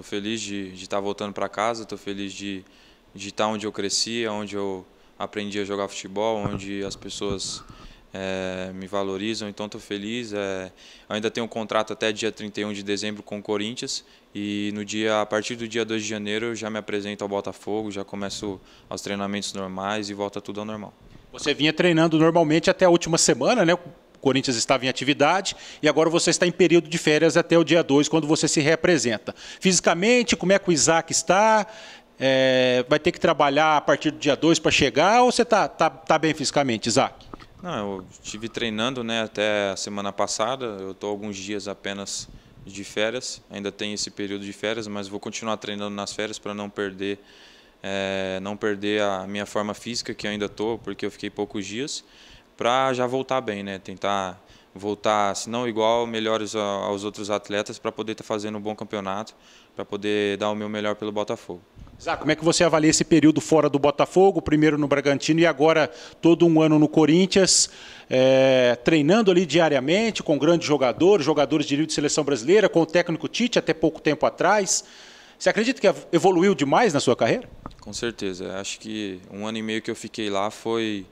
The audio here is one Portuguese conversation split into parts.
Estou feliz de, de estar tá voltando para casa, estou feliz de, de estar tá onde eu cresci, onde eu aprendi a jogar futebol, onde as pessoas é, me valorizam, então estou feliz. É, ainda tenho um contrato até dia 31 de dezembro com o Corinthians e no dia, a partir do dia 2 de janeiro eu já me apresento ao Botafogo, já começo os treinamentos normais e volta tudo ao normal. Você vinha treinando normalmente até a última semana, né? Corinthians estava em atividade e agora você está em período de férias até o dia 2, quando você se reapresenta. Fisicamente, como é que o Isaac está? É, vai ter que trabalhar a partir do dia 2 para chegar ou você está tá, tá bem fisicamente, Isaac? Não, eu estive treinando né, até a semana passada, eu estou alguns dias apenas de férias, ainda tem esse período de férias, mas vou continuar treinando nas férias para não perder é, não perder a minha forma física que ainda estou, porque eu fiquei poucos dias para já voltar bem, né? Tentar voltar, se não igual, melhores aos outros atletas para poder estar tá fazendo um bom campeonato, para poder dar o meu melhor pelo Botafogo. Zá, como é que você avalia esse período fora do Botafogo, primeiro no Bragantino e agora todo um ano no Corinthians, é, treinando ali diariamente com grandes jogadores, jogadores de nível de seleção brasileira, com o técnico Tite até pouco tempo atrás. Você acredita que evoluiu demais na sua carreira? Com certeza. Acho que um ano e meio que eu fiquei lá foi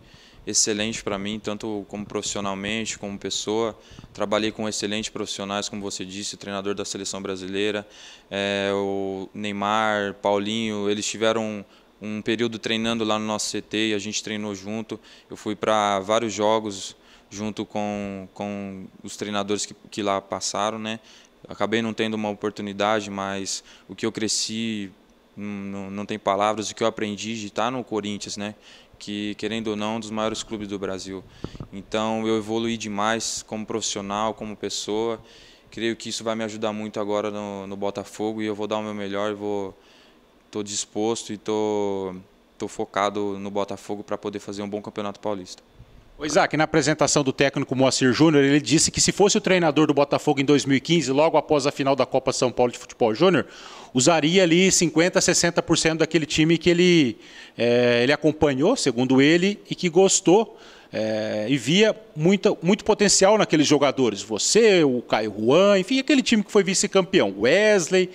excelente para mim, tanto como profissionalmente, como pessoa. Trabalhei com excelentes profissionais, como você disse, treinador da seleção brasileira, é, o Neymar, Paulinho, eles tiveram um período treinando lá no nosso CT e a gente treinou junto. Eu fui para vários jogos junto com, com os treinadores que, que lá passaram, né? Acabei não tendo uma oportunidade, mas o que eu cresci não, não tem palavras, o que eu aprendi de estar no Corinthians, né? que querendo ou não, é um dos maiores clubes do Brasil. Então eu evolui demais como profissional, como pessoa. Creio que isso vai me ajudar muito agora no, no Botafogo e eu vou dar o meu melhor, vou tô disposto e tô tô focado no Botafogo para poder fazer um bom Campeonato Paulista. O Isaac, na apresentação do técnico Moacir Júnior, ele disse que se fosse o treinador do Botafogo em 2015, logo após a final da Copa São Paulo de Futebol Júnior, usaria ali 50%, 60% daquele time que ele, é, ele acompanhou, segundo ele, e que gostou. É, e via muita, muito potencial naqueles jogadores. Você, o Caio Juan, enfim, aquele time que foi vice-campeão, Wesley.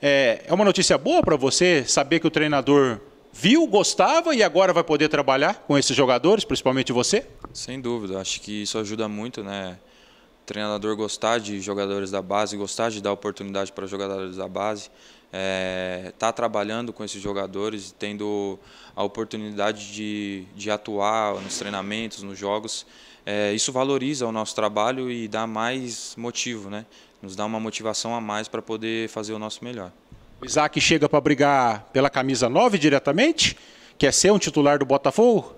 É, é uma notícia boa para você saber que o treinador viu, gostava e agora vai poder trabalhar com esses jogadores, principalmente você? Sem dúvida, acho que isso ajuda muito, né? O treinador gostar de jogadores da base, gostar de dar oportunidade para jogadores da base, é, tá trabalhando com esses jogadores, tendo a oportunidade de, de atuar nos treinamentos, nos jogos, é, isso valoriza o nosso trabalho e dá mais motivo, né? Nos dá uma motivação a mais para poder fazer o nosso melhor. O Isaac chega para brigar pela camisa 9 diretamente? Quer ser um titular do Botafogo?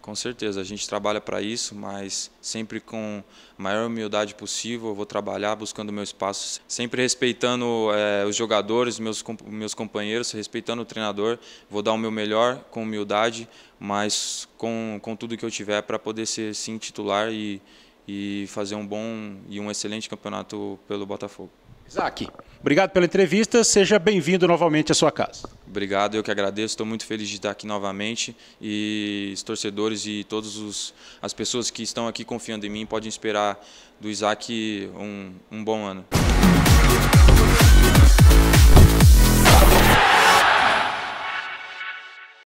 Com certeza, a gente trabalha para isso, mas sempre com a maior humildade possível, eu vou trabalhar buscando meu espaço, sempre respeitando é, os jogadores, meus, meus companheiros, respeitando o treinador, vou dar o meu melhor com humildade, mas com, com tudo que eu tiver para poder ser sim titular e, e fazer um bom e um excelente campeonato pelo Botafogo. Isaac, obrigado pela entrevista. Seja bem-vindo novamente à sua casa. Obrigado, eu que agradeço. Estou muito feliz de estar aqui novamente e os torcedores e todas as pessoas que estão aqui confiando em mim podem esperar do Isaac um, um bom ano.